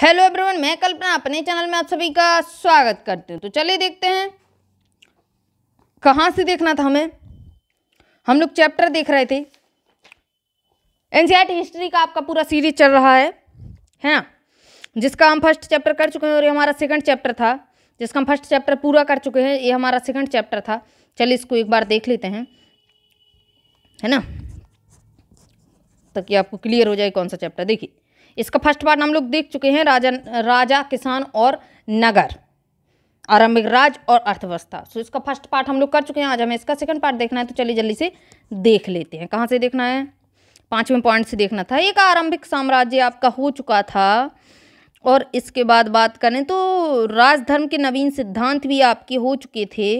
hello everyone मैं कल्पना अपने channel में आप सभी का स्वागत करती हूँ तो चलिए देखते हैं कहाँ से देखना था हमें हम लोग चैप्टर देख रहे थे एनसीईआरटी हिस्ट्री का आपका पूरा सीरीज चल रहा है है ना जिसका हम फर्स्ट चैप्टर कर चुके हैं और ये हमारा सेकंड चैप्टर था जिसका हम फर्स्ट चैप्टर पूरा कर चुके हैं ये हमारा सेकेंड चैप्टर था चलिए इसको एक बार देख लेते हैं है ना ताकि आपको क्लियर हो जाए कौन सा चैप्टर देखिए इसका फर्स्ट पार्ट हम लोग देख चुके हैं राजा राजा किसान और नगर आरंभिक राज और अर्थव्यवस्था सो इसका फर्स्ट पार्ट हम लोग कर चुके हैं आज हमें इसका सेकंड पार्ट देखना है तो चलिए जल्दी से देख लेते हैं कहाँ से देखना है पाँचवें पॉइंट से देखना था एक आरंभिक साम्राज्य आपका हो चुका था और इसके बाद बात करें तो राजधर्म के नवीन सिद्धांत भी आपके हो चुके थे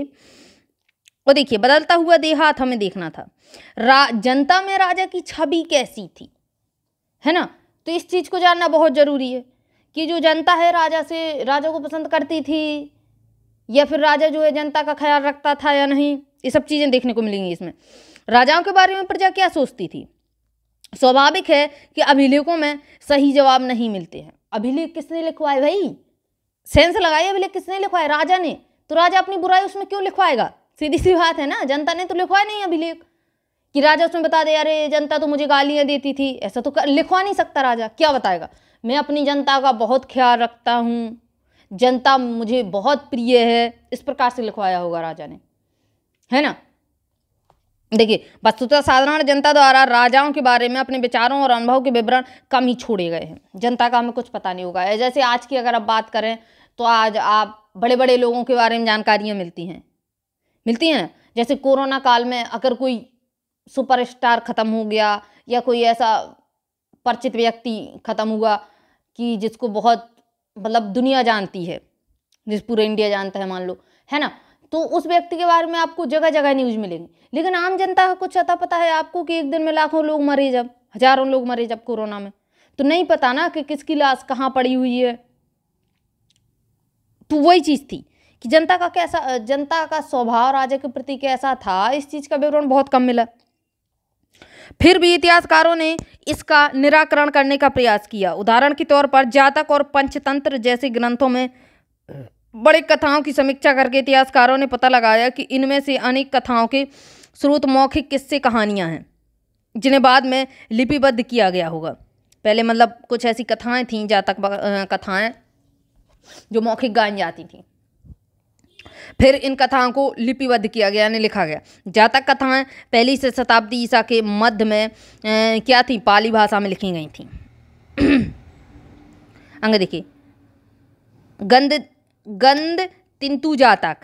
और देखिए बदलता हुआ देहात हमें देखना था रा जनता में राजा की छवि कैसी थी है ना तो इस चीज़ को जानना बहुत ज़रूरी है कि जो जनता है राजा से राजा को पसंद करती थी या फिर राजा जो है जनता का ख्याल रखता था या नहीं ये सब चीज़ें देखने को मिलेंगी इसमें राजाओं के बारे में प्रजा क्या सोचती थी स्वाभाविक है कि अभिलेखों में सही जवाब नहीं मिलते हैं अभिलेख किसने लिखवाए भाई सेंस लगाइए अभिलेख किसने लिखवाए राजा ने तो राजा अपनी बुराई उसमें क्यों लिखवाएगा सीधी सी बात है ना जनता ने तो लिखवाया नहीं अभिलेख कि राजा उसमें बता दे अरे जनता तो मुझे गालियाँ देती थी ऐसा तो लिखवा नहीं सकता राजा क्या बताएगा मैं अपनी जनता का बहुत ख्याल रखता हूँ जनता मुझे बहुत प्रिय है इस प्रकार से लिखवाया होगा राजा ने है ना देखिए वस्तुतः साधारण जनता द्वारा राजाओं के बारे में अपने विचारों और अनुभव के विवरण कम ही छोड़े गए हैं जनता का हमें कुछ पता नहीं होगा जैसे आज की अगर आप बात करें तो आज आप बड़े बड़े लोगों के बारे में जानकारियाँ मिलती हैं मिलती हैं ना जैसे कोरोना काल में अगर कोई सुपरस्टार ख़त्म हो गया या कोई ऐसा परिचित व्यक्ति ख़त्म हुआ कि जिसको बहुत मतलब दुनिया जानती है जिस पूरे इंडिया जानता है मान लो है ना तो उस व्यक्ति के बारे में आपको जगह जगह न्यूज़ मिलेंगी लेकिन आम जनता का कुछ अता पता है आपको कि एक दिन में लाखों लोग मरे जब हज़ारों लोग मरे जब कोरोना में तो नहीं पता ना कि किसकी लाश कहाँ पड़ी हुई है तो वही चीज़ थी कि जनता का कैसा जनता का स्वभाव राजा के प्रति कैसा था इस चीज़ का विवरण बहुत कम मिला फिर भी इतिहासकारों ने इसका निराकरण करने का प्रयास किया उदाहरण के तौर पर जातक और पंचतंत्र जैसे ग्रंथों में बड़े कथाओं की समीक्षा करके इतिहासकारों ने पता लगाया कि इनमें से अनेक कथाओं के स्रोत मौखिक किस्से कहानियां हैं जिन्हें बाद में लिपिबद्ध किया गया होगा पहले मतलब कुछ ऐसी कथाएं थीं जातक कथाएं जो मौखिक गान जाती थीं फिर इन कथाओं को लिपिबद्ध किया गया यानी लिखा गया जातक कथाएँ पहली से शताब्दी ईसा के मध्य में ए, क्या थी पाली भाषा में लिखी गई थी अंग देखिए गंद गंद तिंतु जातक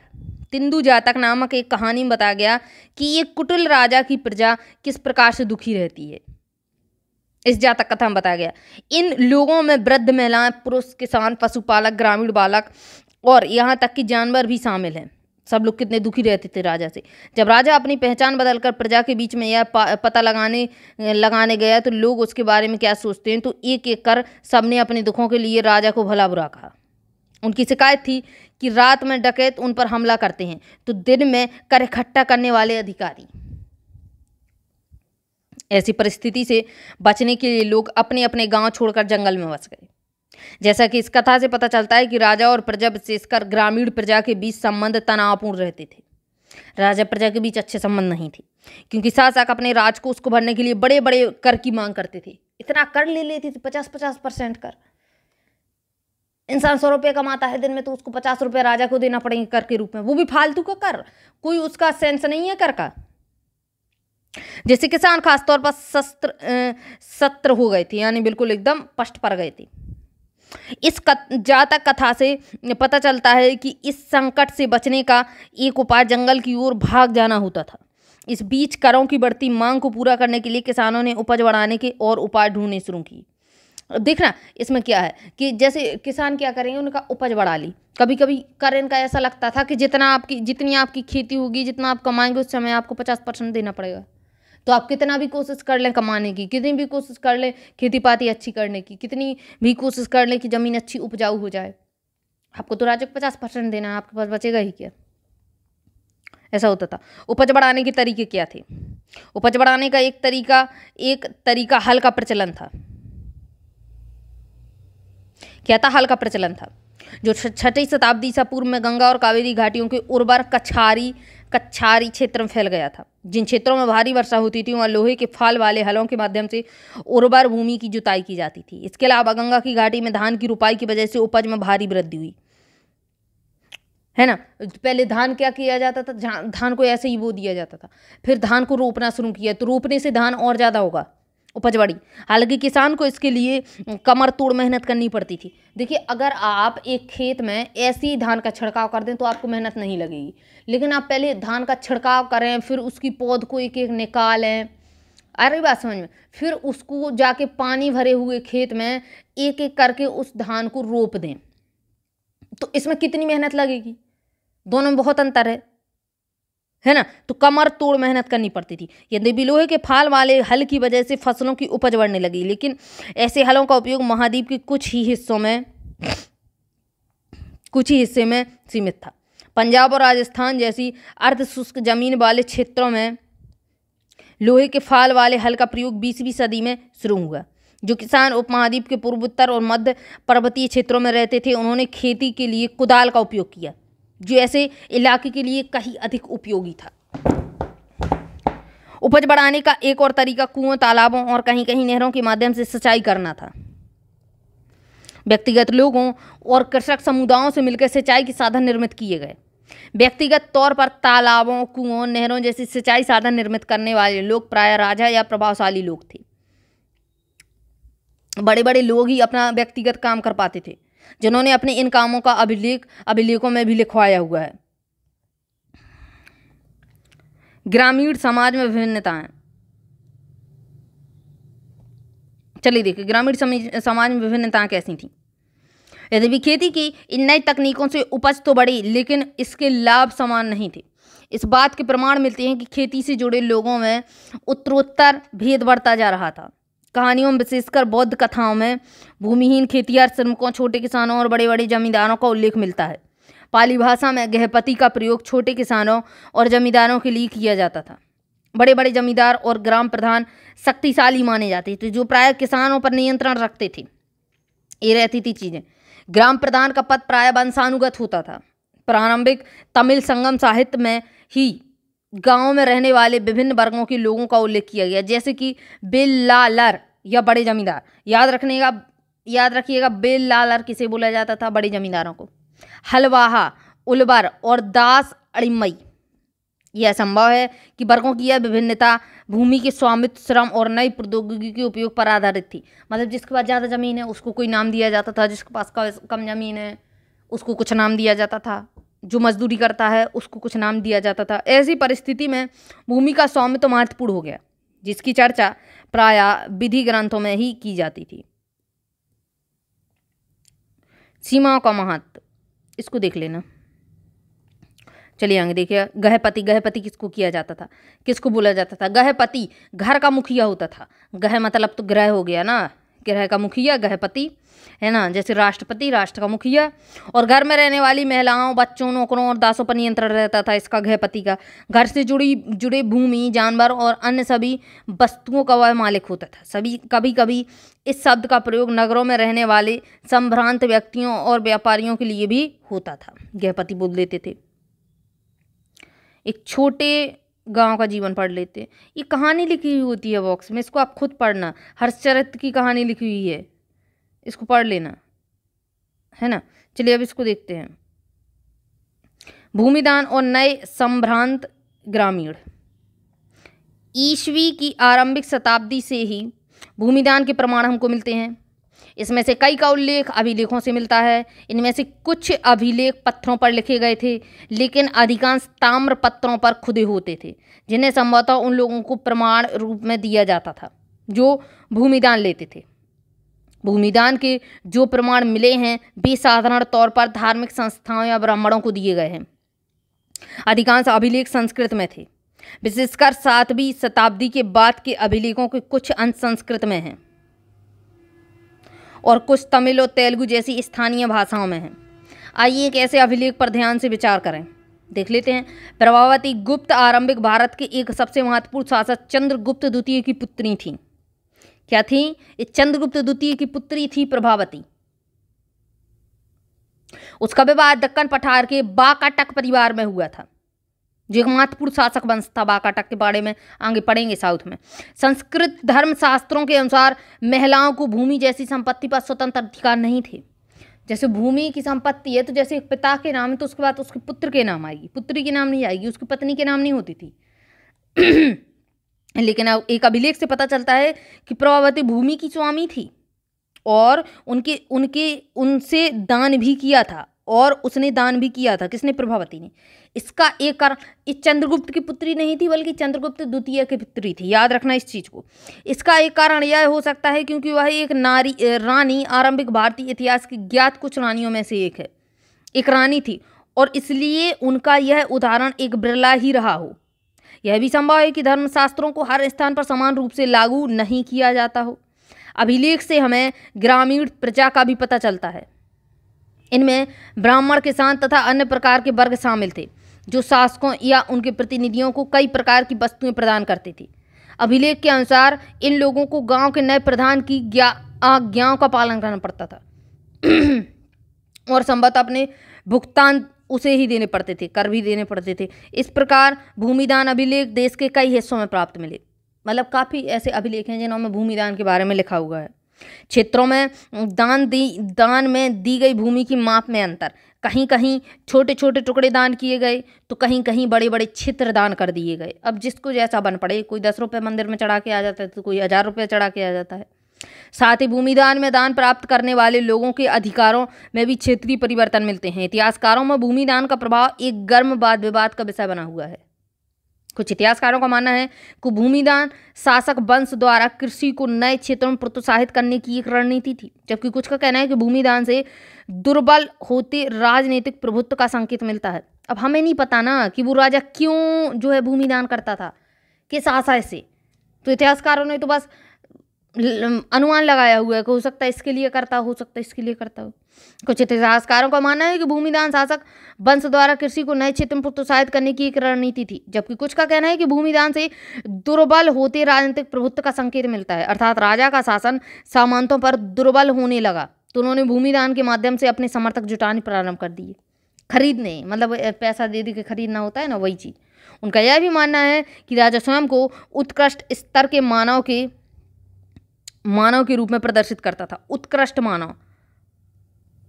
तिंदु जातक नामक एक कहानी में बताया गया कि ये कुटिल राजा की प्रजा किस प्रकार से दुखी रहती है इस जातक कथा में बताया गया इन लोगों में वृद्ध महिलाएं पुरुष किसान पशुपालक ग्रामीण बालक और यहाँ तक कि जानवर भी शामिल हैं सब लोग कितने दुखी रहते थे राजा से जब राजा अपनी पहचान बदलकर प्रजा के बीच में यह पता लगाने लगाने गया तो लोग उसके बारे में क्या सोचते हैं तो एक एक कर सबने अपने दुखों के लिए राजा को भला बुरा कहा उनकी शिकायत थी कि रात में डकैत उन पर हमला करते हैं तो दिन में कर इकट्ठा करने वाले अधिकारी ऐसी परिस्थिति से बचने के लिए लोग अपने अपने गांव छोड़कर जंगल में बस गए जैसा कि इस कथा से पता चलता है कि राजा और प्रजा विशेषकर ग्रामीण प्रजा के बीच संबंध तनावपूर्ण रहते थे राजा प्रजा के बीच अच्छे संबंध नहीं थे क्योंकि शासक अपने राज को उसको भरने के लिए बड़े बड़े कर की मांग करते थे इतना कर ले लेते थे पचास पचास परसेंट कर इंसान सौ रुपये कमाता है दिन में तो उसको पचास रुपये राजा को देना पड़ेंगे कर के रूप में वो भी फालतू का कर कोई उसका सेंस नहीं है कर का जैसे किसान खासतौर पर शस्त्र सत्र हो गए थे यानी बिल्कुल एकदम पष्ट पर गए थे इस जातक कथा से पता चलता है कि इस संकट से बचने का एक उपाय जंगल की ओर भाग जाना होता था इस बीच करों की बढ़ती मांग को पूरा करने के लिए किसानों ने उपज बढ़ाने के और उपाय ढूंढने शुरू किए देखना इसमें क्या है कि जैसे किसान क्या करेंगे उनका उपज बढ़ा ली कभी कभी कर इनका ऐसा लगता था कि जितना आपकी जितनी आपकी खेती होगी जितना आप कमाएंगे उस समय आपको पचास परसेंट देना पड़ेगा तो आप कितना भी कोशिश कर लें कमाने की कितनी भी कोशिश कर लें खेती पाती अच्छी करने की कितनी भी कोशिश कर लें कि ज़मीन अच्छी उपजाऊ हो जाए आपको तो राज्य को पचास परसेंट देना है आपके पास बचेगा ही क्या ऐसा होता था उपज बढ़ाने के तरीके क्या थे उपज बढ़ाने का एक तरीका एक तरीका हल का प्रचलन था क्या था हल का प्रचलन था जो छठी शताब्दी से पूर्व में गंगा और कावेरी घाटियों के उर्वर कछारी कच्छारी क्षेत्र में फैल गया था जिन क्षेत्रों में भारी वर्षा होती थी वहाँ लोहे के फाल वाले हलों के माध्यम से उर्वर भूमि की जुताई की जाती थी इसके अलावा गंगा की घाटी में धान की रुपाई की वजह से उपज में भारी वृद्धि हुई है ना पहले धान क्या किया जाता था धान को ऐसे ही वो दिया जाता था फिर धान को रोपना शुरू किया तो रोपने से धान और ज़्यादा होगा उपज हालांकि किसान को इसके लिए कमर तोड़ मेहनत करनी पड़ती थी देखिए अगर आप एक खेत में ऐसी धान का छिड़काव कर दें तो आपको मेहनत नहीं लगेगी लेकिन आप पहले धान का छिड़काव करें फिर उसकी पौध को एक एक निकालें अरे बात समझ में फिर उसको जाके पानी भरे हुए खेत में एक एक करके उस धान को रोप दें तो इसमें कितनी मेहनत लगेगी दोनों में बहुत अंतर है है ना तो कमर तोड़ मेहनत करनी पड़ती थी यद्यपि लोहे के फाल वाले हल की वजह से फसलों की उपज बढ़ने लगी लेकिन ऐसे हलों का उपयोग महाद्वीप के कुछ ही हिस्सों में कुछ ही हिस्से में सीमित था पंजाब और राजस्थान जैसी अर्ध शुष्क जमीन वाले क्षेत्रों में लोहे के फाल वाले हल का प्रयोग बीसवीं सदी में शुरू हुआ जो किसान उपमहाद्वीप के पूर्वोत्तर और मध्य पर्वतीय क्षेत्रों में रहते थे उन्होंने खेती के लिए कुदाल का उपयोग किया जो ऐसे इलाके के लिए कहीं अधिक उपयोगी था उपज बढ़ाने का एक और तरीका कुओं तालाबों और कहीं कहीं नहरों के माध्यम से सिंचाई करना था व्यक्तिगत लोगों और कृषक समुदायों से मिलकर सिंचाई के साधन निर्मित किए गए व्यक्तिगत तौर पर तालाबों कुओं नहरों जैसे सिंचाई साधन निर्मित करने वाले लोग प्राय राजा या प्रभावशाली लोग थे बड़े बड़े लोग ही अपना व्यक्तिगत काम कर पाते थे जिन्होंने अपने इन कामों का अभिलेख अभिलेखों में भी लिखवाया हुआ है ग्रामीण समाज में विभिन्नताएं चलिए देखिए ग्रामीण समाज में विभिन्नताएं कैसी थी यदि भी खेती की इन नई तकनीकों से उपज तो बढ़ी लेकिन इसके लाभ समान नहीं थे इस बात के प्रमाण मिलते हैं कि खेती से जुड़े लोगों में उत्तरोत्तर भेद बढ़ता जा रहा था कहानियों में विशेषकर बौद्ध कथाओं में भूमिहीन खेतिहर श्रमिकों छोटे किसानों और बड़े बड़े जमींदारों का उल्लेख मिलता है पाली भाषा में गहपति का प्रयोग छोटे किसानों और जमींदारों के लिए किया जाता था बड़े बड़े जमींदार और ग्राम प्रधान शक्तिशाली माने जाते थे जो प्राय किसानों पर नियंत्रण रखते थे ये रहती थी चीज़ें ग्राम प्रधान का पद प्राय वंशानुगत होता था प्रारंभिक तमिल संगम साहित्य में ही गाँव में रहने वाले विभिन्न वर्गों के लोगों का उल्लेख किया गया जैसे कि बिल्लालर या बड़े जमींदार याद रखने का याद रखिएगा लालर किसे बोला जाता था बड़े जमींदारों को हलवाहा उलबर और दास अड़िमई यह संभव है कि वर्गों की यह विभिन्नता भूमि के स्वामित्व श्रम और नई प्रौद्योगिकी के उपयोग पर आधारित थी मतलब जिसके पास ज़्यादा ज़मीन है उसको कोई नाम दिया जाता था जिसके पास कम जमीन है उसको कुछ नाम दिया जाता था जो मजदूरी करता है उसको कुछ नाम दिया जाता था ऐसी परिस्थिति में भूमि का स्वामित्व तो महत्वपूर्ण हो गया जिसकी चर्चा प्राय विधि ग्रंथों में ही की जाती थी सीमाओं का महत्व इसको देख लेना चलिए आगे देखिए गहपति गहपति किसको किया जाता था किसको बोला जाता था गहपति घर का मुखिया होता था गह मतलब तो ग्रह हो गया ना ग्रह का मुखिया गहपति है ना जैसे राष्ट्रपति राष्ट्र का मुखिया और घर में रहने वाली महिलाओं बच्चों नौकरों और दासों पर नियंत्रण रहता था इसका गृहपति का घर से जुड़ी जुड़े भूमि जानवर और अन्य सभी वस्तुओं का वह मालिक होता था सभी कभी कभी इस शब्द का प्रयोग नगरों में रहने वाले संभ्रांत व्यक्तियों और व्यापारियों के लिए भी होता था गृहपति बोल देते थे एक छोटे गांव का जीवन पढ़ लेते हैं ये कहानी लिखी हुई होती है बॉक्स में इसको आप खुद पढ़ना हर्षचरित की कहानी लिखी हुई है इसको पढ़ लेना है ना चलिए अब इसको देखते हैं भूमिदान और नए संभ्रांत ग्रामीण ईस्वी की आरंभिक शताब्दी से ही भूमिदान के प्रमाण हमको मिलते हैं इसमें से कई का उल्लेख अभिलेखों से मिलता है इनमें से कुछ अभिलेख पत्थरों पर लिखे गए थे लेकिन अधिकांश ताम्र पत्थरों पर खुदे होते थे जिन्हें संभवतः उन लोगों को प्रमाण रूप में दिया जाता था जो भूमिदान लेते थे भूमिदान के जो प्रमाण मिले हैं वे साधारण तौर पर धार्मिक संस्थाओं या ब्राह्मणों को दिए गए हैं अधिकांश अभिलेख संस्कृत में थे विशेषकर सातवीं शताब्दी के बाद के अभिलेखों के कुछ अंश संस्कृत में हैं और कुछ तमिल और तेलुगु जैसी स्थानीय भाषाओं में हैं आइए एक ऐसे अभिलेख पर ध्यान से विचार करें देख लेते हैं प्रभावती गुप्त आरंभिक भारत के एक सबसे महत्वपूर्ण शासक चंद्रगुप्त द्वितीय की पुत्री थीं क्या थी ये चंद्रगुप्त द्वितीय की पुत्री थी प्रभावती उसका विवाह दक्कन पठार के बाकाटक परिवार में हुआ था जो एक महत्वपूर्ण शासक वंश था बाकाटक के बारे में आगे पढ़ेंगे साउथ में संस्कृत धर्म शास्त्रों के अनुसार महिलाओं को भूमि जैसी संपत्ति पर स्वतंत्र अधिकार नहीं थे जैसे भूमि की संपत्ति है तो जैसे पिता के नाम है तो उसके बाद उसके पुत्र के नाम आएगी पुत्री के नाम नहीं आएगी उसकी पत्नी के नाम नहीं होती थी लेकिन एक अभिलेख से पता चलता है कि प्रभावती भूमि की स्वामी थी और उनके उनके उनसे दान भी किया था और उसने दान भी किया था किसने प्रभावती ने इसका एक कारण इस चंद्रगुप्त की पुत्री नहीं थी बल्कि चंद्रगुप्त द्वितीय की पुत्री थी याद रखना इस चीज़ को इसका एक कारण यह हो सकता है क्योंकि वह एक नारी रानी आरंभिक भारतीय इतिहास की ज्ञात कुछ रानियों में से एक है एक रानी थी और इसलिए उनका यह उदाहरण एक बिरला ही रहा हो यह भी संभव है कि धर्मशास्त्रों को हर स्थान पर समान रूप से लागू नहीं किया जाता हो अभिलेख से हमें ग्रामीण प्रजा का भी पता चलता है इनमें ब्राह्मण किसान तथा अन्य प्रकार के वर्ग शामिल थे जो शासकों या उनके प्रतिनिधियों को कई प्रकार की वस्तुएं प्रदान करती थी अभिलेख के अनुसार इन लोगों को गांव के नए प्रधान की आज्ञाओं का पालन करना पड़ता था और संभवतः अपने भुगतान उसे ही देने पड़ते थे कर भी देने पड़ते थे इस प्रकार भूमिदान अभिलेख देश के कई हिस्सों में प्राप्त मिले मतलब काफ़ी ऐसे अभिलेख हैं जिन्होंने भूमिदान के बारे में लिखा हुआ है क्षेत्रों में दान दी दान में दी गई भूमि की माप में अंतर कहीं कहीं छोटे छोटे टुकड़े दान किए गए तो कहीं कहीं बड़े बड़े क्षेत्र दान कर दिए गए अब जिसको जैसा बन पड़े कोई दस रुपये मंदिर में चढ़ा के आ जाता है तो कोई हज़ार रुपये चढ़ा के आ जाता है साथ ही भूमिदान में दान प्राप्त करने वाले लोगों के अधिकारों में भी क्षेत्रीय परिवर्तन मिलते हैं इतिहासकारों में भूमिदान का प्रभाव एक गर्म वाद विवाद का विषय बना हुआ है कुछ इतिहासकारों का मानना है कि भूमिदान शासक वंश द्वारा कृषि को नए क्षेत्रों में प्रोत्साहित करने की एक रणनीति थी जबकि कुछ का कहना है कि भूमिदान से दुर्बल होते राजनीतिक प्रभुत्व का संकेत मिलता है अब हमें नहीं पता ना कि वो राजा क्यों जो है भूमिदान करता था किस आशय से तो इतिहासकारों ने तो बस अनुमान लगाया हुआ है कि हो सकता है इसके लिए करता हो सकता है इसके लिए करता हो कुछ इतिहासकारों का मानना है कि भूमिदान शासक वंश द्वारा कृषि को नए क्षेत्र में प्रोत्साहित करने की एक रणनीति थी जबकि कुछ का कहना है कि भूमिदान से दुर्बल होते राजनीतिक प्रभुत्व का संकेत मिलता है अर्थात राजा का शासन सामंतों पर दुर्बल होने लगा तो उन्होंने भूमिदान के माध्यम से अपने समर्थक जुटाने प्रारंभ कर दिए खरीदने मतलब पैसा दे दे के खरीदना होता है ना वही चीज़ उनका यह भी मानना है कि राजा स्वयं को उत्कृष्ट स्तर के मानव के मानव के रूप में प्रदर्शित करता था उत्कृष्ट मानव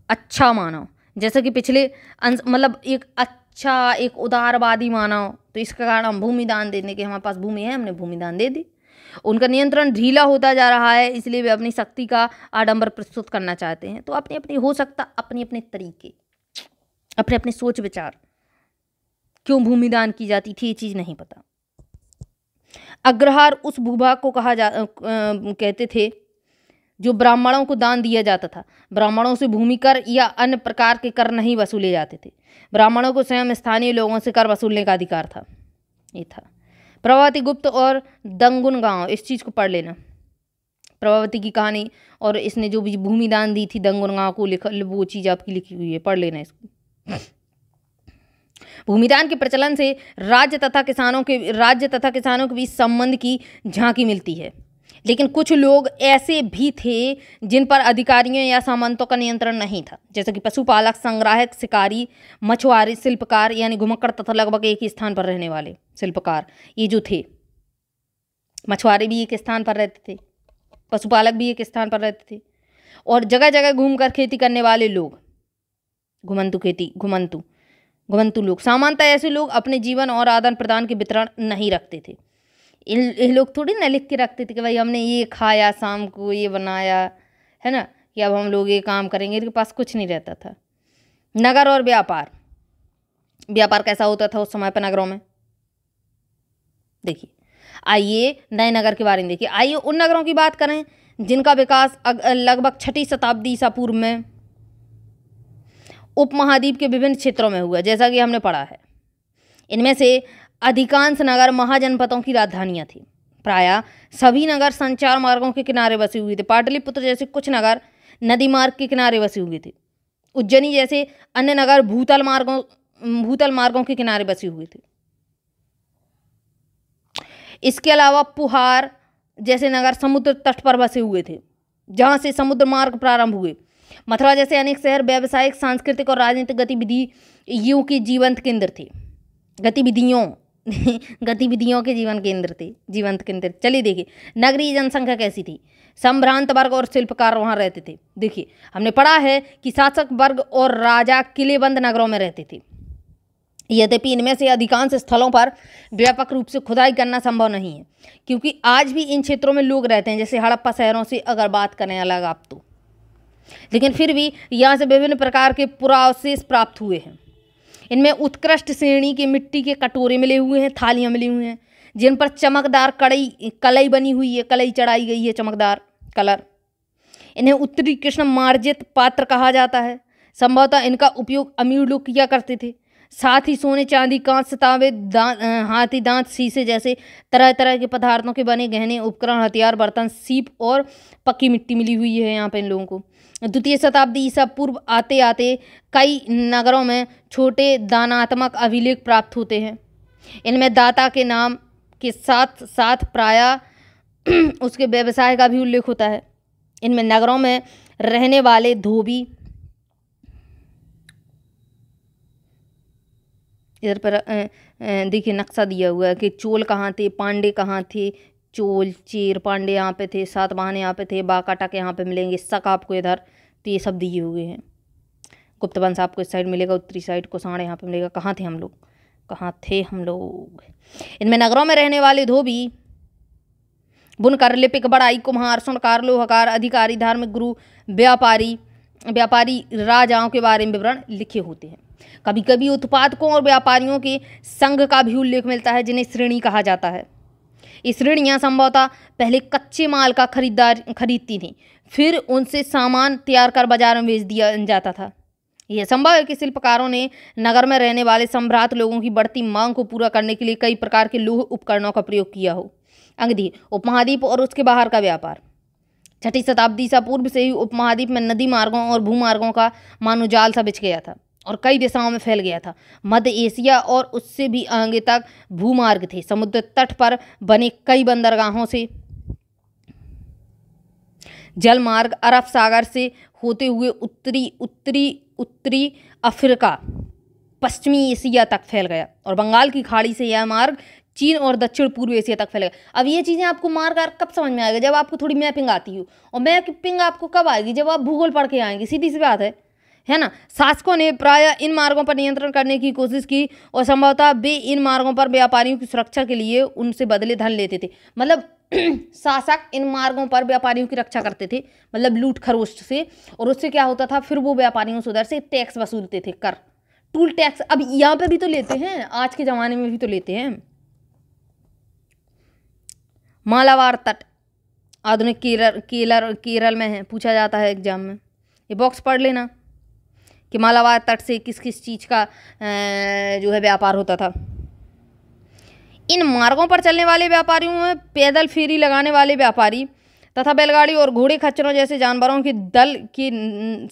अच्छा मानव जैसे कि पिछले मतलब एक अच्छा एक उदारवादी मानव तो इसका कारण हम भूमिदान देने के हमारे पास भूमि है हमने भूमिदान दे दी उनका नियंत्रण ढीला होता जा रहा है इसलिए वे अपनी शक्ति का आडंबर प्रस्तुत करना चाहते हैं तो अपनी अपनी हो सकता अपने अपने तरीके अपने अपने सोच विचार क्यों भूमिदान की जाती थी ये चीज़ नहीं पता अग्रहार उस भूभाग को कहा जा आ, कहते थे जो ब्राह्मणों को दान दिया जाता था ब्राह्मणों से भूमि कर या अन्य प्रकार के कर नहीं वसूले जाते थे ब्राह्मणों को स्वयं स्थानीय लोगों से कर वसूलने का अधिकार था ये था प्रभावती गुप्त और दंगुन गांव इस चीज़ को पढ़ लेना प्रभावती की कहानी और इसने जो भी भूमि दान दी थी दंगुन गांव को लिखा वो चीज़ आपकी लिखी हुई है पढ़ लेना इसको भूमिदान के प्रचलन से राज्य तथा किसानों के राज्य तथा किसानों के बीच संबंध की झांकी मिलती है लेकिन कुछ लोग ऐसे भी थे जिन पर अधिकारियों या सामंतों का नियंत्रण नहीं था जैसे कि पशुपालक संग्राहक शिकारी मछुआरे शिल्पकार यानी घुमक्कड़ तथा लगभग एक ही स्थान पर रहने वाले शिल्पकार ये जो थे मछुआरे भी एक स्थान पर रहते थे पशुपालक भी एक स्थान पर रहते थे और जगह जगह घूमकर खेती करने वाले लोग घुमंतु खेती घुमंतु घुमंतु लोग सामान्यतः ऐसे लोग अपने जीवन और आदान प्रदान के वितरण नहीं रखते थे ये लोग थोड़ी ना लिख के रखते थे कि भाई हमने ये खाया शाम को ये बनाया है ना कि अब हम लोग ये काम करेंगे इनके पास कुछ नहीं रहता था नगर और व्यापार व्यापार कैसा होता था उस समय पर नगरों में देखिए आइए नए नगर के बारे में देखिए आइए उन नगरों की बात करें जिनका विकास लगभग छठी शताब्दी ईसा पूर्व में उपमहाद्वीप के विभिन्न क्षेत्रों में हुआ जैसा कि हमने पढ़ा है इनमें से अधिकांश नगर महाजनपदों की राजधानियाँ थीं प्राय सभी नगर संचार मार्गों के किनारे बसे हुए थे पाटलिपुत्र जैसे कुछ नगर नदी मार्ग के किनारे बसे हुए थे उज्जैनी जैसे अन्य नगर भूतल मार्गों भूतल मार्गों के किनारे बसी हुई थी इसके अलावा पुहार जैसे नगर समुद्र तट पर बसे हुए थे जहाँ से समुद्र मार्ग प्रारंभ हुए मथुरा जैसे अनेक शहर व्यावसायिक सांस्कृतिक और राजनीतिक गतिविधियों के जीवंत केंद्र थे गतिविधियों गतिविधियों के जीवन केंद्र थे जीवंत केंद्र चलिए देखिए नगरीय जनसंख्या कैसी थी संभ्रांत वर्ग और शिल्पकार वहाँ रहते थे देखिए हमने पढ़ा है कि शासक वर्ग और राजा किलेबंद नगरों में रहते थे यद्यपि इनमें से अधिकांश स्थलों पर व्यापक रूप से खुदाई करना संभव नहीं है क्योंकि आज भी इन क्षेत्रों में लोग रहते हैं जैसे हड़प्पा शहरों से अगर बात करें अलग आप तो लेकिन फिर भी यहाँ से विभिन्न प्रकार के पुरावशेष प्राप्त हुए हैं इनमें उत्कृष्ट श्रेणी के मिट्टी के कटोरे मिले हुए हैं थालियाँ मिली हुई हैं जिन पर चमकदार कड़ई कलई बनी हुई है कलई चढ़ाई गई है चमकदार कलर इन्हें उत्तरी कृष्ण मार्जित पात्र कहा जाता है संभवतः इनका उपयोग अमीर लोग किया करते थे साथ ही सोने चांदी कांच सतावे दांत हाथी दांत शीशे जैसे तरह तरह के पदार्थों के बने गहने उपकरण हथियार बर्तन सीप और पक्की मिट्टी मिली हुई है यहाँ पर इन लोगों को द्वितीय शताब्दी ईसा पूर्व आते आते कई नगरों में छोटे दानात्मक अभिलेख प्राप्त होते हैं इनमें दाता के नाम के साथ साथ प्राय उसके व्यवसाय का भी उल्लेख होता है इनमें नगरों में रहने वाले धोबी इधर पर देखिए नक्शा दिया हुआ है कि चोल कहाँ थे पांडे कहाँ थे चोल चीर पांडे यहाँ पे थे सातवाहन यहाँ पे थे बाकाटक यहाँ पे मिलेंगे सक आपको इधर तो ये सब दिए हुए हैं गुप्त वंश आपको इस साइड मिलेगा उत्तरी साइड कोसाण यहाँ पर मिलेगा कहाँ थे हम लोग कहाँ थे हम लोग इनमें नगरों में रहने वाले धोबी बुनकर लिपिक बड़ाई कुम्हार सुनकार लोहकार अधिकारी धार्मिक गुरु व्यापारी व्यापारी राजाओं के बारे में विवरण लिखे होते हैं कभी कभी उत्पादकों और व्यापारियों के संघ का भी उल्लेख मिलता है जिन्हें श्रेणी कहा जाता है ये श्रेणियाँ संभवतः पहले कच्चे माल का खरीदार खरीदती थी फिर उनसे सामान तैयार कर बाजार में बेच दिया जाता था यह संभव है कि शिल्पकारों ने नगर में रहने वाले सम्राट लोगों की बढ़ती मांग को पूरा करने के लिए कई प्रकार के लोह उपकरणों का प्रयोग किया हो अंगदी उपमहाद्वीप और उसके बाहर का व्यापार छठी शताब्दी से पूर्व से ही उपमहाद्वीप में नदी मार्गों और भूमार्गों का मानुजाल सा बिछ गया था और कई दिशाओं में फैल गया था मध्य एशिया और उससे भी आगे तक भूमार्ग थे समुद्र तट पर बने कई बंदरगाहों से जलमार्ग अरब सागर से होते हुए उत्तरी उत्तरी उत्तरी अफ्रीका पश्चिमी एशिया तक फैल गया और बंगाल की खाड़ी से यह मार्ग चीन और दक्षिण पूर्व एशिया तक फैल गया अब ये चीज़ें आपको मार्ग कब समझ में आएगा जब आपको थोड़ी मैपिंग आती हो और मैपिंग आपको कब आएगी जब आप भूगोल पढ़ के आएंगे सीधी सी बात है है ना शासकों ने प्राय इन मार्गों पर नियंत्रण करने की कोशिश की और संभवतः वे इन मार्गों पर व्यापारियों की सुरक्षा के लिए उनसे बदले धन लेते थे मतलब शासक इन मार्गों पर व्यापारियों की रक्षा करते थे मतलब लूट खरोश से और उससे क्या होता था फिर वो व्यापारियों से उधर से टैक्स वसूलते थे कर टूल टैक्स अब यहाँ पे भी तो लेते हैं आज के ज़माने में भी तो लेते हैं मालावार तट आधुनिक केरल केरल केरल में है पूछा जाता है एग्जाम में ये बॉक्स पढ़ लेना कि मालावार तट से किस किस चीज़ का जो है व्यापार होता था इन मार्गों पर चलने वाले व्यापारियों में पैदल फेरी लगाने वाले व्यापारी तथा बैलगाड़ी और घोड़े खच्चरों जैसे जानवरों की दल के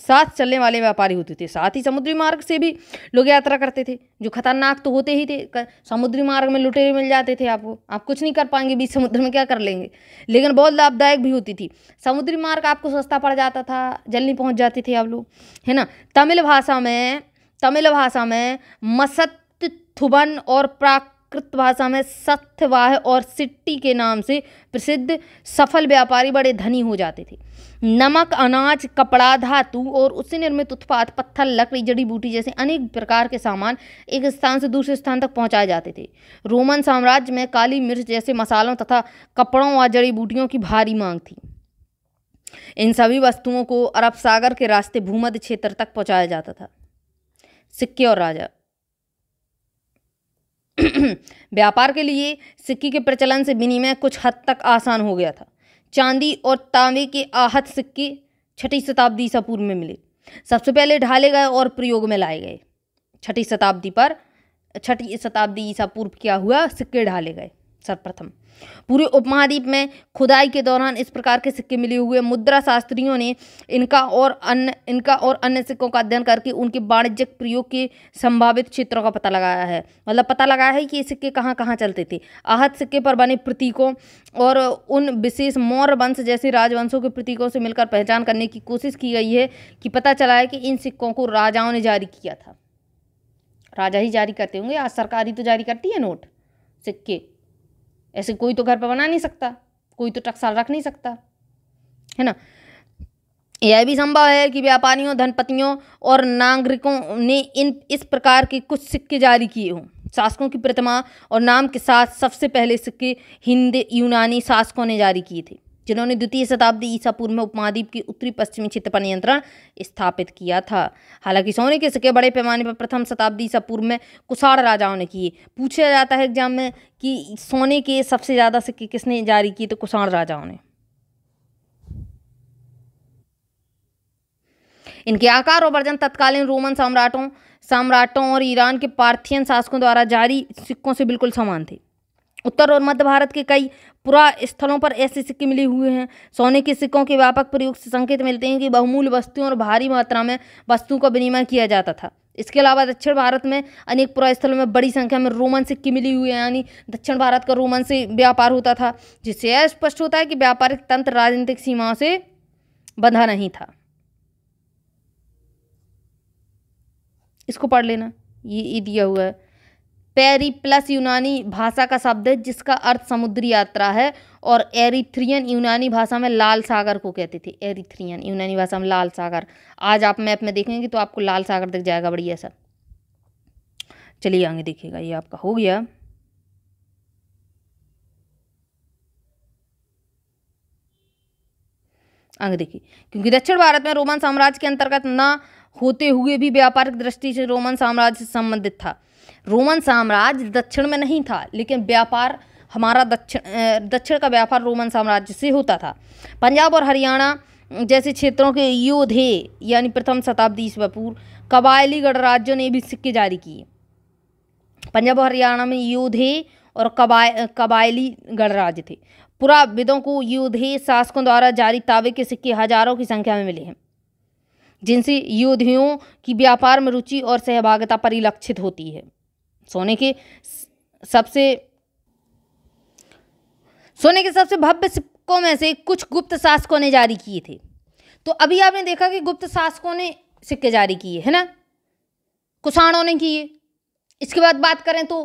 साथ चलने वाले व्यापारी होते थे साथ ही समुद्री मार्ग से भी लोग यात्रा करते थे जो खतरनाक तो होते ही थे समुद्री मार्ग में लुटेरे मिल जाते थे आपको आप कुछ नहीं कर पाएंगे बीच समुद्र में क्या कर लेंगे लेकिन बहुत लाभदायक भी होती थी समुद्री मार्ग आपको सस्ता पड़ जाता था जल्दी पहुँच जाते थे आप लोग है ना तमिल भाषा में तमिल भाषा में मसत थुबन और प्राक संस्कृत भाषा में सत्यवाह और सिट्टी के नाम से प्रसिद्ध सफल व्यापारी बड़े धनी हो जाते थे नमक अनाज कपड़ा धातु और उससे निर्मित उत्पाद पत्थर लकड़ी जड़ी बूटी जैसे अनेक प्रकार के सामान एक स्थान से दूसरे स्थान तक पहुंचाए जाते थे रोमन साम्राज्य में काली मिर्च जैसे मसालों तथा कपड़ों व जड़ी बूटियों की भारी मांग थी इन सभी वस्तुओं को अरब सागर के रास्ते भूमध्य क्षेत्र तक पहुंचाया जाता था सिक्के और राजा व्यापार के लिए सिक्के के प्रचलन से विनिमय कुछ हद तक आसान हो गया था चांदी और तांबे के आहत सिक्के छठी शताब्दी ईसा पूर्व में मिले सबसे पहले ढाले गए और प्रयोग में लाए गए छठी शताब्दी पर छठी शताब्दी ईसा पूर्व क्या हुआ सिक्के ढाले गए सर्वप्रथम पूरे उपमहाद्वीप में खुदाई के दौरान इस प्रकार के सिक्के मिले हुए मुद्रा शास्त्रियों ने इनका और अन्य इनका और अन्य सिक्कों का अध्ययन करके उनके वाणिज्यिक प्रयोग के संभावित क्षेत्रों का पता लगाया है मतलब पता लगाया है कि ये सिक्के कहाँ कहाँ चलते थे आहत सिक्के पर बने प्रतीकों और उन विशेष मौर्य वंश जैसे राजवंशों के प्रतीकों से मिलकर पहचान करने की कोशिश की गई है कि पता चला है कि इन सिक्कों को राजाओं ने जारी किया था राजा ही जारी करते होंगे आज सरकार ही तो जारी करती है नोट सिक्के ऐसे कोई तो घर पर बना नहीं सकता कोई तो टकसाल रख नहीं सकता है ना यह भी संभव है कि व्यापारियों धनपतियों और नागरिकों ने इन इस प्रकार के कुछ सिक्के जारी किए हों शासकों की प्रतिमा और नाम के साथ सबसे पहले सिक्के हिंद यूनानी शासकों ने जारी किए थे जिन्होंने द्वितीय शताब्दी ईसा पूर्व में उपमहाद्वीप की उत्तरी पश्चिमी क्षेत्र पर नियंत्रण स्थापित किया था हालांकि सोने के सिक्के बड़े पैमाने पर प्रथम शताब्दी ईसा पूर्व में कुषाण राजाओं ने किए पूछा जाता है एग्जाम में कि सोने के सबसे ज़्यादा सिक्के किसने जारी किए तो कुषाण राजाओं ने इनके आकार और वर्जन तत्कालीन रोमन सम्राटों सम्राटों और ईरान के पार्थियन शासकों द्वारा जारी सिक्कों से बिल्कुल समान थे उत्तर और मध्य भारत के कई पुरा स्थलों पर ऐसे सिक्के मिले हुए हैं सोने के सिक्कों के व्यापक प्रयोग से संकेत मिलते हैं कि बहुमूल्य वस्तुओं और भारी मात्रा में वस्तुओं का विनिमय किया जाता था इसके अलावा दक्षिण भारत में अनेक पुरा स्थलों में बड़ी संख्या में रोमन सिक्के मिली हुई है यानी दक्षिण भारत का रोमन से व्यापार होता था जिससे यह स्पष्ट होता है कि व्यापारिक तंत्र राजनीतिक सीमाओं से बंधा नहीं था इसको पढ़ लेना ये दिया हुआ है पेरिप्लस यूनानी भाषा का शब्द है जिसका अर्थ समुद्री यात्रा है और एरिथ्रियन यूनानी भाषा में लाल सागर को कहते थे एरिथ्रियन यूनानी भाषा में लाल सागर आज आप मैप में देखेंगे तो आपको लाल सागर दिख जाएगा बढ़िया सर चलिए आगे देखिएगा ये आपका हो गया आगे देखिए क्योंकि दक्षिण भारत में रोमन साम्राज्य के अंतर्गत न होते हुए भी व्यापारिक दृष्टि से रोमन साम्राज्य से संबंधित था रोमन साम्राज्य दक्षिण में नहीं था लेकिन व्यापार हमारा दक्षिण दक्षिण का व्यापार रोमन साम्राज्य से होता था पंजाब और हरियाणा जैसे क्षेत्रों के योधे यानी प्रथम शताब्दी ईस्वी कबायली गणराज्यों ने भी सिक्के जारी किए पंजाब और हरियाणा में योधे और कबाय कबायली गणराज्य थे पुराविदों को योधे शासकों द्वारा जारी तावे के सिक्के हजारों की संख्या में मिले हैं जिनसे योद्धियों की व्यापार में रुचि और सहभागिता परिलक्षित होती है सोने के सबसे सोने के सबसे भव्य सिक्कों में से कुछ गुप्त शासकों ने जारी किए थे तो अभी आपने देखा कि गुप्त शासकों ने सिक्के जारी किए है ना कुषाणों ने किए इसके बाद बात करें तो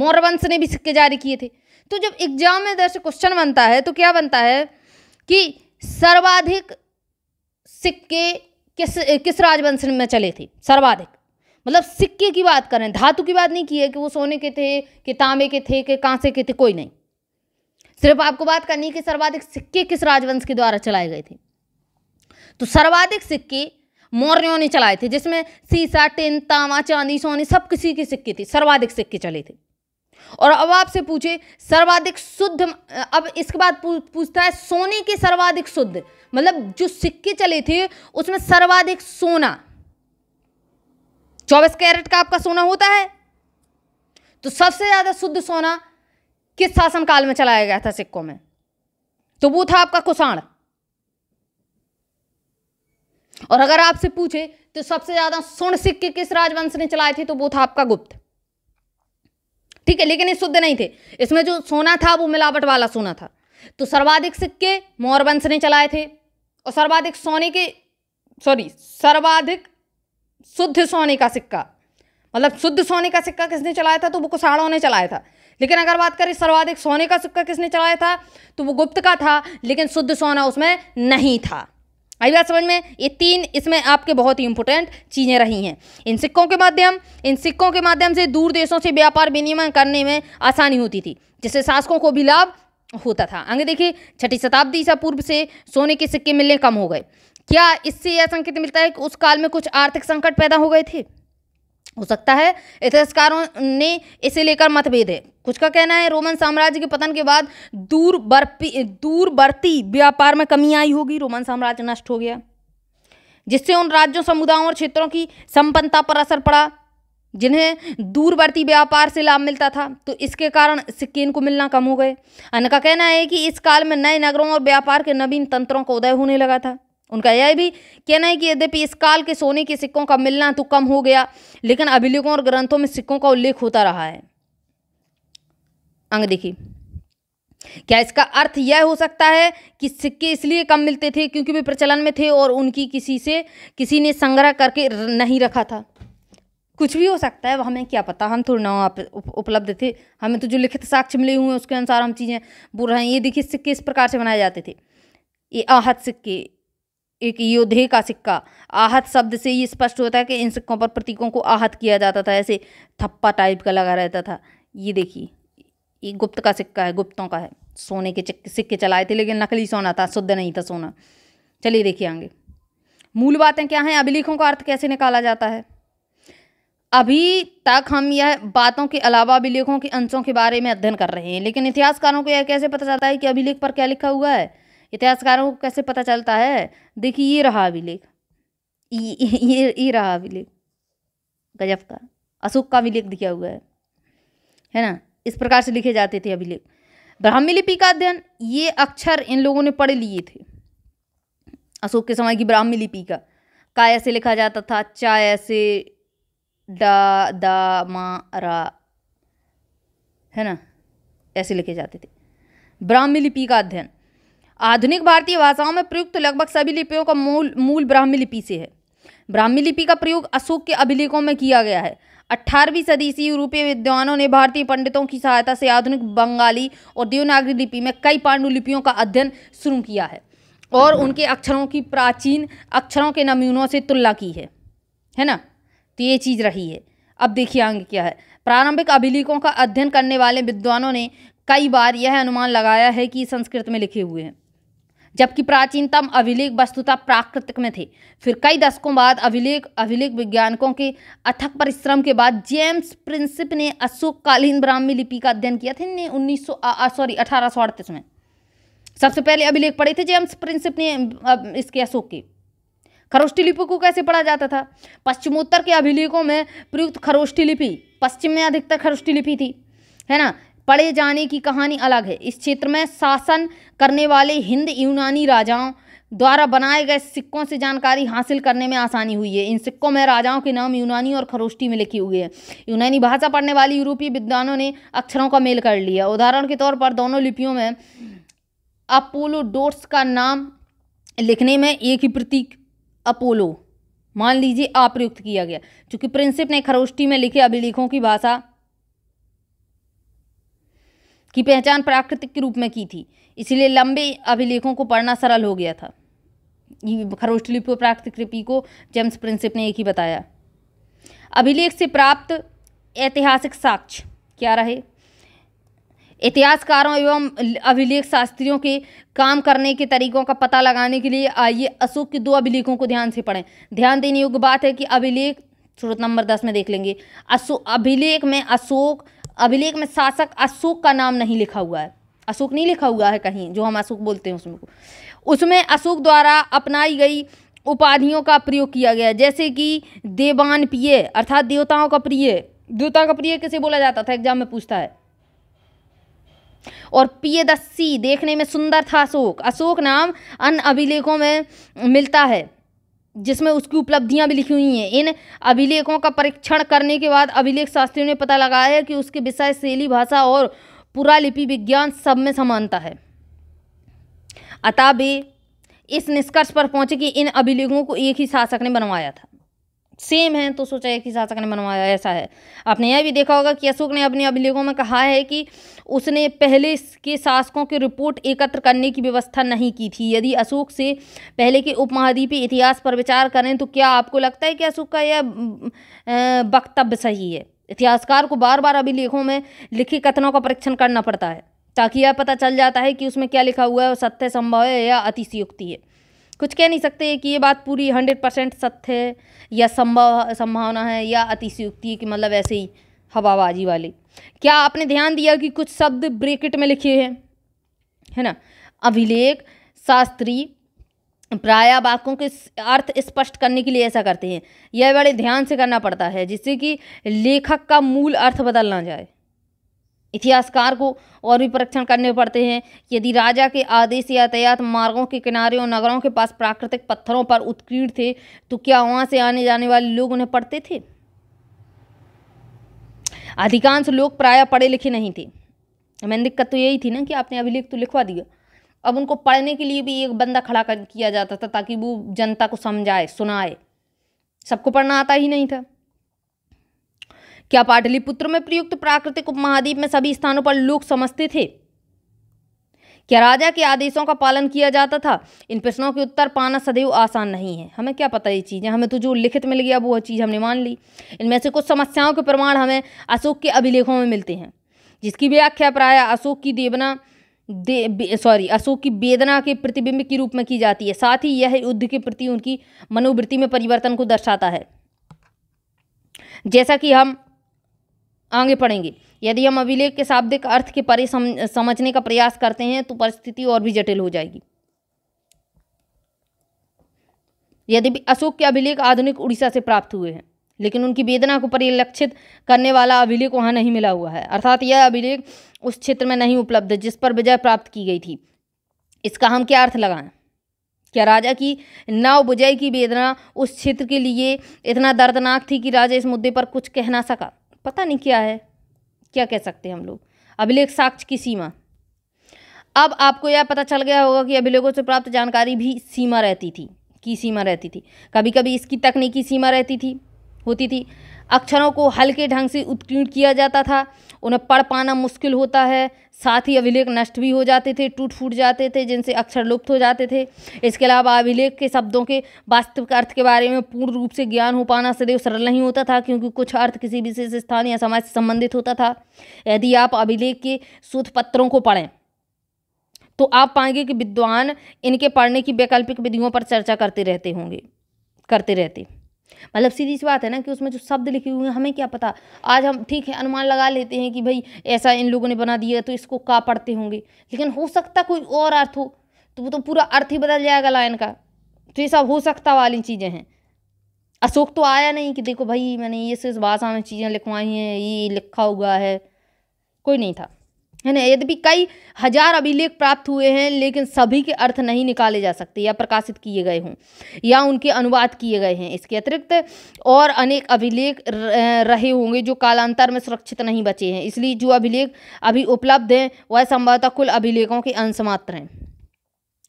मौर्यवंश ने भी सिक्के जारी किए थे तो जब एग्जाम में दर्शक क्वेश्चन बनता है तो क्या बनता है कि सर्वाधिक सिक्के किस किस राजवंश में चले थे सर्वाधिक मतलब सिक्के की बात करें धातु की बात नहीं की है कि वो सोने के थे कि तांबे के थे कि कांसे के थे कोई नहीं सिर्फ आपको बात करनी है कि सर्वाधिक सिक्के किस राजवंश के द्वारा चलाए गए थे तो सर्वाधिक सिक्के मौर्यों ने चलाए थे जिसमें सीसा टिन तांबा चांदी सोने सब किसी के सिक्के थे सर्वाधिक सिक्के चले थे और अब आपसे पूछे सर्वाधिक शुद्ध अब इसके बाद पूछता है सोने के सर्वाधिक शुद्ध मतलब जो सिक्के चले थे उसमें सर्वाधिक सोना चौबीस कैरेट का आपका सोना होता है तो सबसे ज़्यादा शुद्ध सोना किस शासन काल में चलाया गया था सिक्कों में तो वो था आपका कुषाण और अगर आपसे पूछे तो सबसे ज़्यादा स्वर्ण सिक्के किस राजवंश ने चलाए थे तो वो था आपका गुप्त ठीक है लेकिन ये शुद्ध नहीं थे इसमें जो सोना था वो मिलावट वाला सोना था तो सर्वाधिक सिक्के मौर्य वंश ने चलाए थे और सर्वाधिक सोने के सॉरी सर्वाधिक शुद्ध सोने का सिक्का मतलब शुद्ध सोने का सिक्का किसने चलाया था तो वो कुसाड़ों ने चलाया था लेकिन अगर बात करें सर्वाधिक सोने का सिक्का किसने चलाया था तो वो गुप्त का था लेकिन शुद्ध सोना उसमें नहीं था आई बात समझ में ये तीन इसमें आपके बहुत ही इंपॉर्टेंट चीज़ें रही हैं इन सिक्कों के माध्यम इन सिक्कों के माध्यम से दूर देशों से व्यापार विनिमय करने में आसानी होती थी जिससे शासकों को भी लाभ होता था आगे देखिए छठी शताब्दी ईसा पूर्व से सोने के सिक्के मिलने कम हो गए क्या इससे यह संकेत मिलता है कि उस काल में कुछ आर्थिक संकट पैदा हो गए थे हो सकता है इतिहासकारों ने इसे लेकर मतभेद है कुछ का कहना है रोमन साम्राज्य के पतन के बाद दूर बर्पी दूरवर्ती व्यापार में कमी आई होगी रोमन साम्राज्य नष्ट हो गया जिससे उन राज्यों समुदायों और क्षेत्रों की संपन्नता पर असर पड़ा जिन्हें दूरवर्ती व्यापार से लाभ मिलता था तो इसके कारण सिक्के इनको मिलना कम हो गए अन्य का कहना है कि इस काल में नए नगरों और व्यापार के नवीन तंत्रों का उदय होने लगा था उनका यह भी कहना है कि यद्यपि इस काल के सोने के सिक्कों का मिलना तो कम हो गया लेकिन अभिलेखों और ग्रंथों में सिक्कों का उल्लेख होता रहा है अंग देखिए क्या इसका अर्थ यह हो सकता है कि सिक्के इसलिए कम मिलते थे क्योंकि वे प्रचलन में थे और उनकी किसी से किसी ने संग्रह करके नहीं रखा था कुछ भी हो सकता है हमें क्या पता हम थोड़े ना उपलब्ध थे हमें तो जो लिखित साक्ष्य मिले हुए हैं उसके अनुसार हम चीज़ें बोल रहे हैं ये देखिए सिक्के इस प्रकार से बनाए जाते थे ये आहत सिक्के एक योद्धे का सिक्का आहत शब्द से ये स्पष्ट होता है कि इन सिक्कों पर प्रतीकों को आहत किया जाता था ऐसे थप्पा टाइप का लगा रहता था ये देखिए ये गुप्त का सिक्का है गुप्तों का है सोने के सिक्के चलाए थे लेकिन नकली सोना था शुद्ध नहीं था सोना चलिए देखिए आगे मूल बातें क्या हैं अभिलेखों का अर्थ कैसे निकाला जाता है अभी तक हम यह बातों के अलावा अभिलेखों के अंशों के बारे में अध्ययन कर रहे हैं लेकिन इतिहासकारों को यह कैसे पता चलता है कि अभिलेख पर क्या लिखा हुआ है इतिहासकारों को कैसे पता चलता है देखिए ये रहा अभिलेख ये ये रहा अभिलेख गजब का अशोक का अभिलेख दिया हुआ है है ना इस प्रकार से लिखे जाते थे अभिलेख ब्राह्मी लिपि का अध्ययन ये अक्षर इन लोगों ने पढ़ लिए थे अशोक के समय की ब्राह्मी लिपि का का ऐसे लिखा जाता था चा ऐसे डा दा मा रा है ना ऐसे लिखे जाते थे ब्राह्मी लिपि का अध्ययन आधुनिक भारतीय भाषाओं में प्रयुक्त लगभग सभी लिपियों का मूल मूल ब्राह्मी लिपि से है ब्राह्मी लिपि का प्रयोग अशोक के अभिलेखों में किया गया है अठारहवीं सदी से यूरोपीय विद्वानों ने भारतीय पंडितों की सहायता से आधुनिक बंगाली और देवनागरी लिपि में कई पांडुलिपियों का अध्ययन शुरू किया है और उनके अक्षरों की प्राचीन अक्षरों के नमूनों से तुलना की है है ना तो ये चीज़ रही है अब देखिए आगे क्या है प्रारंभिक अभिलेखों का अध्ययन करने वाले विद्वानों ने कई बार यह अनुमान लगाया है कि संस्कृत में लिखे हुए हैं जबकि प्राचीनतम अभिलेख वस्तुता प्राकृतिक में थे फिर कई दशकों बाद अभिलेख अभिलेख विज्ञानकों के अथक परिश्रम के बाद जेम्स प्रिंसिप ने अशोककालीन ब्राह्मी लिपि का अध्ययन किया था इन्हें उन्नीस सॉरी अठारह में सबसे पहले अभिलेख पढ़े थे जेम्स प्रिंसिप ने इसके अशोक के खरोष्टी लिपि को कैसे पढ़ा जाता था पश्चिमोत्तर के अभिलेखों में प्रयुक्त खरोष्टी लिपि पश्चिम में अधिकतर खरोष्टी लिपि थी है ना पढ़े जाने की कहानी अलग है इस क्षेत्र में शासन करने वाले हिंद यूनानी राजाओं द्वारा बनाए गए सिक्कों से जानकारी हासिल करने में आसानी हुई है इन सिक्कों में राजाओं के नाम यूनानी और खरोष्टी में लिखे हुए हैं यूनानी भाषा पढ़ने वाले यूरोपीय विद्वानों ने अक्षरों का मेल कर लिया उदाहरण के तौर पर दोनों लिपियों में अपोलो डोट्स का नाम लिखने में एक ही प्रतीक अपोलो मान लीजिए अप्रयुक्त किया गया चूँकि प्रिंसिप ने खरोष्टी में लिखे अभिलेखों की भाषा की पहचान प्राकृतिक के रूप में की थी इसलिए लंबे अभिलेखों को पढ़ना सरल हो गया था खरोष्ट लिपि और प्राकृतिक लिपि को जेम्स प्रिंसिप ने एक ही बताया अभिलेख से प्राप्त ऐतिहासिक साक्ष्य क्या रहे इतिहासकारों एवं अभिलेख शास्त्रियों के काम करने के तरीकों का पता लगाने के लिए आइए अशोक के दो अभिलेखों को ध्यान से पढ़ें ध्यान देने योग्य बात है कि अभिलेख स्रोत नंबर दस में देख लेंगे अशोक अभिलेख में अशोक अभिलेख में शासक अशोक का नाम नहीं लिखा हुआ है अशोक नहीं लिखा हुआ है कहीं जो हम अशोक बोलते हैं उसमें उसमें अशोक द्वारा अपनाई गई उपाधियों का प्रयोग किया गया जैसे कि देवान प्रिय अर्थात देवताओं का प्रिय देवताओं का प्रिय किसे बोला जाता था एग्जाम में पूछता है और पियदस्सी देखने में सुंदर था अशोक अशोक नाम अन्य अभिलेखों में मिलता है जिसमें उसकी उपलब्धियां भी लिखी हुई हैं इन अभिलेखों का परीक्षण करने के बाद अभिलेख शास्त्रियों ने पता लगाया है कि उसके विषय शैली भाषा और पुरालिपि विज्ञान सब में समानता है अतः वे इस निष्कर्ष पर पहुंचे कि इन अभिलेखों को एक ही शासक ने बनवाया था सेम है तो सोचा कि शासक ने मनवाया ऐसा है आपने यह भी देखा होगा कि अशोक ने अपने अभिलेखों में कहा है कि उसने पहले के शासकों की रिपोर्ट एकत्र करने की व्यवस्था नहीं की थी यदि अशोक से पहले के उपमहाद्वीपीय इतिहास पर विचार करें तो क्या आपको लगता है कि अशोक का यह वक्तव्य सही है इतिहासकार को बार बार अभिलेखों में लिखी कथनों का परीक्षण करना पड़ता है ताकि यह पता चल जाता है कि उसमें क्या लिखा हुआ है सत्य संभव है या अतिशयोक्ति है कुछ कह नहीं सकते कि ये बात पूरी हंड्रेड परसेंट सत्य है या संभव संभावना है या अतिशयुक्ति कि मतलब ऐसे ही हवाबाजी वाले क्या आपने ध्यान दिया कि कुछ शब्द ब्रेकेट में लिखे हैं है ना अभिलेख शास्त्री प्राय वाक्यों के अर्थ स्पष्ट करने के लिए ऐसा करते हैं यह बड़े ध्यान से करना पड़ता है जिससे कि लेखक का मूल अर्थ बदल ना जाए इतिहासकार को और भी परीक्षण करने पड़ते हैं यदि राजा के आदेश यातायात मार्गों के किनारे और नगरों के पास प्राकृतिक पत्थरों पर उत्कीर्ण थे तो क्या वहाँ से आने जाने वाले लोग उन्हें पढ़ते थे अधिकांश लोग प्राय पढ़े लिखे नहीं थे मैंने दिक्कत तो यही थी ना कि आपने अभिलेख तो लिखवा दिया अब उनको पढ़ने के लिए भी एक बंदा खड़ा कर किया जाता था ताकि वो जनता को समझाए सुनाए सबको पढ़ना आता ही नहीं था क्या पाटलिपुत्र में प्रयुक्त प्राकृतिक उपमहाद्वीप में सभी स्थानों पर लोग समझते थे क्या राजा के आदेशों का पालन किया जाता था इन प्रश्नों के उत्तर पाना सदैव आसान नहीं है हमें क्या पता ये चीज़ें हमें तो जो लिखित मिल गया वो चीज़ हमने मान ली इनमें से कुछ समस्याओं के प्रमाण हमें अशोक के अभिलेखों में मिलते हैं जिसकी व्याख्या प्राय अशोक की देवना दे सॉरी अशोक की वेदना के प्रतिबिंब के रूप में की जाती है साथ ही यह युद्ध के प्रति उनकी मनोवृत्ति में परिवर्तन को दर्शाता है जैसा कि हम आगे पढ़ेंगे यदि हम अभिलेख के शाब्दिक अर्थ के परे समझने का प्रयास करते हैं तो परिस्थिति और भी जटिल हो जाएगी यदि अशोक के अभिलेख आधुनिक उड़ीसा से प्राप्त हुए हैं लेकिन उनकी वेदना को परिलक्षित करने वाला अभिलेख वहां नहीं मिला हुआ है अर्थात यह अभिलेख उस क्षेत्र में नहीं उपलब्ध जिस पर विजय प्राप्त की गई थी इसका हम क्या अर्थ लगाएं क्या राजा की नाव विजय की वेदना उस क्षेत्र के लिए इतना दर्दनाक थी कि राजा इस मुद्दे पर कुछ कह ना सका पता नहीं क्या है क्या कह सकते हैं हम लोग अभिलेख साक्ष्य की सीमा अब आपको यह पता चल गया होगा कि अभिलेखों से प्राप्त जानकारी भी सीमा रहती थी की सीमा रहती थी कभी कभी इसकी तकनीकी सीमा रहती थी होती थी अक्षरों को हल्के ढंग से उत्कीर्ण किया जाता था उन्हें पढ़ पाना मुश्किल होता है साथ ही अभिलेख नष्ट भी हो जाते थे टूट फूट जाते थे जिनसे अक्षर लुप्त हो जाते थे इसके अलावा अभिलेख के शब्दों के वास्तविक अर्थ के बारे में पूर्ण रूप से ज्ञान हो पाना सदैव सरल नहीं होता था क्योंकि कुछ अर्थ किसी विशेष स्थान या समाज से संबंधित होता था यदि आप अभिलेख के शोध पत्रों को पढ़ें तो आप पाएंगे कि विद्वान इनके पढ़ने की वैकल्पिक विधियों पर चर्चा करते रहते होंगे करते रहते मतलब सीधी सी बात है ना कि उसमें जो शब्द लिखे हुए हैं हमें क्या पता आज हम ठीक है अनुमान लगा लेते हैं कि भाई ऐसा इन लोगों ने बना दिया तो इसको का पढ़ते होंगे लेकिन हो सकता कोई और अर्थ हो तो वो तो पूरा अर्थ ही बदल जाएगा लाइन का तो ये सब हो सकता वाली चीज़ें हैं अशोक तो आया नहीं कि देखो भाई मैंने ये इस भाषा में चीज़ें लिखवाई हैं ये लिखा हुआ है कोई नहीं था है ना यद्यपि कई हजार अभिलेख प्राप्त हुए हैं लेकिन सभी के अर्थ नहीं निकाले जा सकते या प्रकाशित किए गए हों या उनके अनुवाद किए गए हैं इसके अतिरिक्त और अनेक अभिलेख रहे होंगे जो कालांतर में सुरक्षित नहीं बचे हैं इसलिए जो अभिलेख अभी उपलब्ध हैं वह संभवतः कुल अभिलेखों के अंश मात्र हैं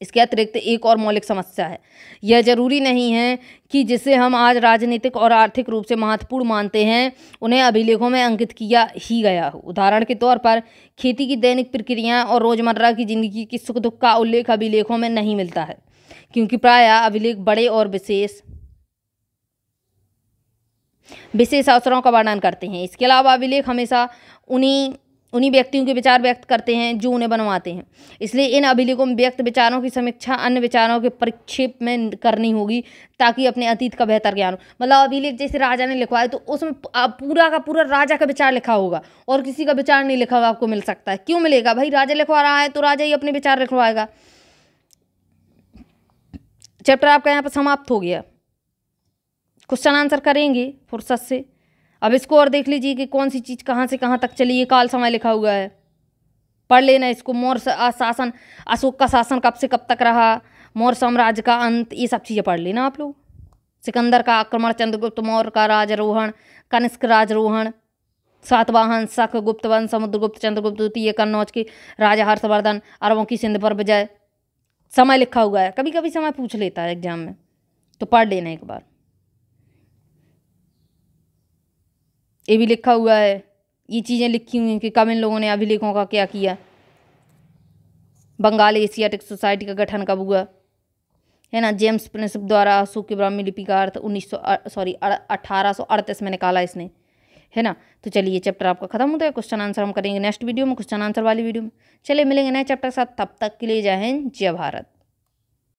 इसके अतिरिक्त एक और मौलिक समस्या है यह जरूरी नहीं है कि जिसे हम आज राजनीतिक और आर्थिक रूप से महत्वपूर्ण मानते हैं उन्हें अभिलेखों में अंकित किया ही गया हो उदाहरण के तौर पर खेती की दैनिक प्रक्रियाएं और रोजमर्रा की जिंदगी की सुख दुख का उल्लेख अभिलेखों में नहीं मिलता है क्योंकि प्राय अभिलेख बड़े और विशेष विशेष अवसरों का वर्णन करते हैं इसके अलावा अभिलेख हमेशा उन्हीं उन्हीं व्यक्तियों के विचार व्यक्त करते हैं जो उन्हें बनवाते हैं इसलिए इन अभिलेखों में व्यक्त विचारों की समीक्षा अन्य विचारों के परिक्षेप में करनी होगी ताकि अपने अतीत का बेहतर ज्ञान हो मतलब अभिलेख जैसे राजा ने लिखवाया तो उसमें पूरा का पूरा राजा का विचार लिखा होगा और किसी का विचार नहीं लिखा हुआ आपको मिल सकता है क्यों मिलेगा भाई राजा लिखवा रहा है तो राजा ही अपने विचार लिखवाएगा चैप्टर आपका यहाँ पर समाप्त हो गया क्वेश्चन आंसर करेंगे फुर्सत से अब इसको और देख लीजिए कि कौन सी चीज़ कहाँ से कहाँ तक चली है काल समय लिखा हुआ है पढ़ लेना इसको मौर्य शासन अशोक का शासन कब से कब तक रहा मौर्य साम्राज्य का अंत ये सब चीज़ें पढ़ लेना आप लोग सिकंदर का आक्रमण चंद्रगुप्त मौर्य का राजारोहण कनिष्क राजारोहण सातवाहन सख गुप्त वन समुद्रगुप्त चंद्रगुप्त द्वितीय कन्नौज के राजा हर्षवर्धन अरबों की सिंध पर विजय समय लिखा हुआ है कभी कभी समय पूछ लेता है एग्जाम में तो पढ़ लेना एक बार ये भी लिखा हुआ है ये चीज़ें लिखी हुई हैं कि कब इन लोगों ने अभिलेखों का क्या किया बंगाल एशियाटिक सोसाइटी का गठन कब हुआ है ना जेम्स प्रिंसिप द्वारा अशोक की ब्राह्मी लिपि का अर्थ उन्नीस सॉरी अठारह में निकाला इसने है ना तो चलिए ये चैप्टर आपका खत्म होता है क्वेश्चन आंसर हम करेंगे नेक्स्ट वीडियो में क्वेश्चन आंसर वाली वीडियो में चलिए मिलेंगे नए चैप्टर के साथ तब तक के लिए जय हिंद जय भारत